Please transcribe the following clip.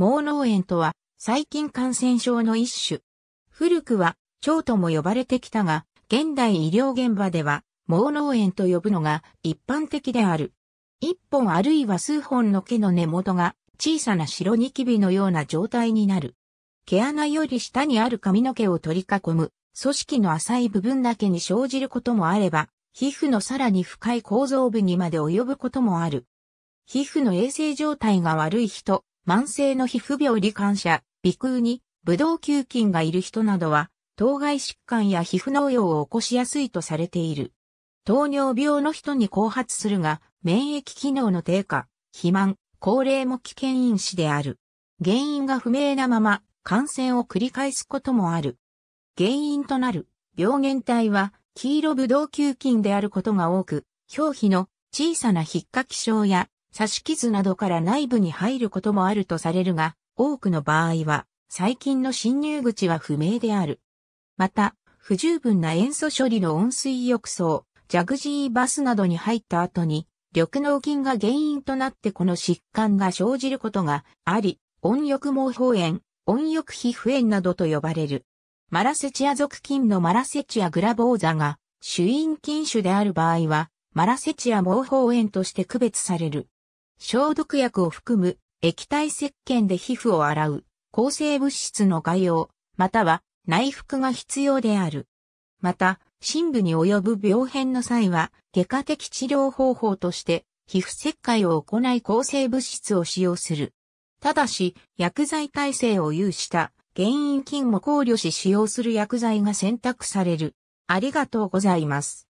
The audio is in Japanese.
毛脳炎とは細菌感染症の一種。古くは腸とも呼ばれてきたが、現代医療現場では毛脳炎と呼ぶのが一般的である。一本あるいは数本の毛の根元が小さな白ニキビのような状態になる。毛穴より下にある髪の毛を取り囲む組織の浅い部分だけに生じることもあれば、皮膚のさらに深い構造部にまで及ぶこともある。皮膚の衛生状態が悪い人、慢性の皮膚病罹患者、鼻腔に、ブドウ球菌がいる人などは、当該疾患や皮膚農用を起こしやすいとされている。糖尿病の人に後発するが、免疫機能の低下、肥満、高齢も危険因子である。原因が不明なまま、感染を繰り返すこともある。原因となる病原体は、黄色ブドウ球菌であることが多く、表皮の小さなひっかき症や刺し傷などから内部に入ることもあるとされるが、多くの場合は、細菌の侵入口は不明である。また、不十分な塩素処理の温水浴槽、ジャグジーバスなどに入った後に、緑脳菌が原因となってこの疾患が生じることがあり、温浴毛包炎、温浴皮膚炎などと呼ばれる。マラセチア属菌のマラセチアグラボーザが主因菌種である場合は、マラセチア毛包炎として区別される。消毒薬を含む液体石鹸で皮膚を洗う抗生物質の概要、または内服が必要である。また、深部に及ぶ病変の際は、外科的治療方法として、皮膚切開を行い抗生物質を使用する。ただし、薬剤耐性を有した原因菌も考慮し使用する薬剤が選択される。ありがとうございます。